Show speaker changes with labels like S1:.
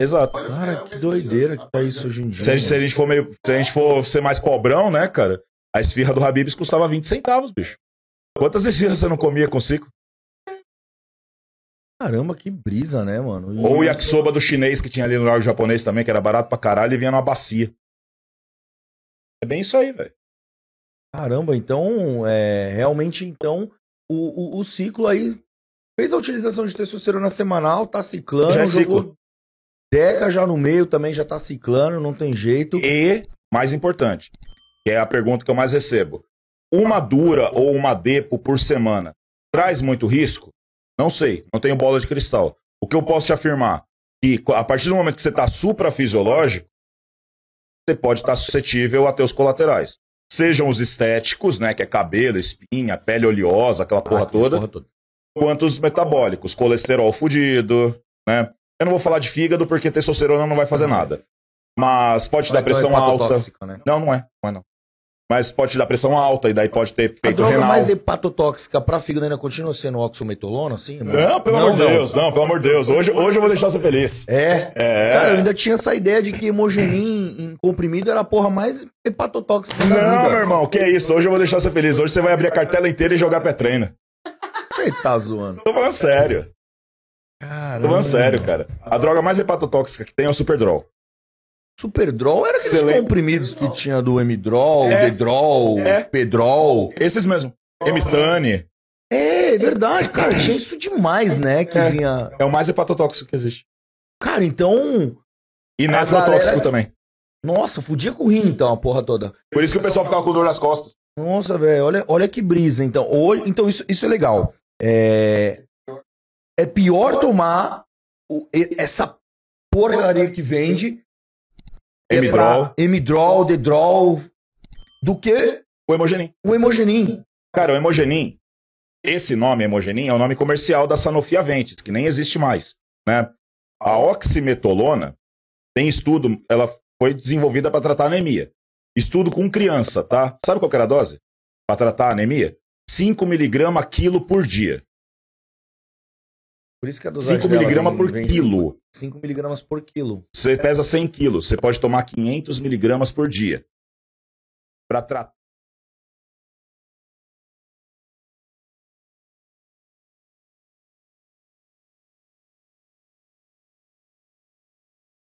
S1: Exato. Cara, que doideira que tá isso hoje em dia. Se a, gente, se a
S2: né? gente, for meio. Se a gente for ser mais pobrão, né, cara? A esfirra do Habibs custava 20 centavos, bicho. Quantas esfirras você não comia com ciclo?
S1: Caramba, que brisa, né, mano? E... Ou o yakisoba
S2: do chinês que tinha ali no lago japonês também, que era barato pra caralho, e vinha numa bacia. É bem isso aí, velho.
S1: Caramba, então, é, realmente, então, o, o, o, ciclo aí fez a utilização de testosterona semanal, tá ciclando, Já é jogou,
S2: Deca já no meio também já tá ciclando, não tem jeito. E, mais importante, que é a pergunta que eu mais recebo. Uma dura ou uma depo por semana traz muito risco? Não sei, não tenho bola de cristal. O que eu posso te afirmar? Que a partir do momento que você está suprafisiológico, você pode estar tá suscetível a ter os colaterais. Sejam os estéticos, né? Que é cabelo, espinha, pele oleosa, aquela ah, porra, ah, toda, porra toda. Quanto os metabólicos, colesterol fudido, né? Eu não vou falar de fígado porque testosterona não vai fazer não. nada. Mas pode te dar é pressão é alta. Né? Não, não é. Não é não. Mas pode te dar pressão alta e daí pode ter peito a droga renal. mais
S1: hepatotóxica para fígado ainda continua sendo oxometolona, assim? Mas... Não, pelo não, amor de Deus, não,
S2: pelo amor de Deus. Hoje, hoje eu vou deixar você feliz. É.
S1: é. Cara, eu ainda tinha essa ideia de que hemogenin em comprimido era a porra mais hepatotóxica
S2: da Não, vida. meu irmão, que é isso. Hoje eu vou deixar você feliz. Hoje você vai abrir a cartela inteira e jogar pé treina. Você tá zoando. Tô falando sério. Caramba. Tô falando sério, cara. A droga mais hepatotóxica que tem é o Superdrol. Superdrol era
S1: aqueles Excelente. comprimidos que tinha do Emidrol,
S2: é. D-Drol, é. Pedrol. Esses mesmo. Emistane.
S1: É, é verdade, cara. Tinha isso demais, né? Que é. vinha. É o mais hepatotóxico que existe. Cara, então. E nefrotóxico galera... também. Nossa, fudia com o rim, então, a porra toda.
S2: Por isso que o pessoal ficava com dor nas costas.
S1: Nossa, velho, olha, olha que brisa, então. então, isso, isso é legal. É, é pior tomar o, essa porcaria que vende. É Emidrol. É Emidrol, Dedrol,
S2: do que. O Hemogenin. O Hemogenin. Cara, o Hemogenin, esse nome Hemogenin é o nome comercial da Sanofi Aventis, que nem existe mais, né? A oximetolona tem estudo, ela foi desenvolvida para tratar anemia. Estudo com criança, tá? Sabe qual era a dose? Para tratar anemia? 5 miligramas quilo por dia. Por isso que a dosagem 5 miligramas por quilo.
S1: 5 miligramas por quilo.
S2: Você pesa 100 quilos, você pode tomar 500 miligramas por dia.
S1: Para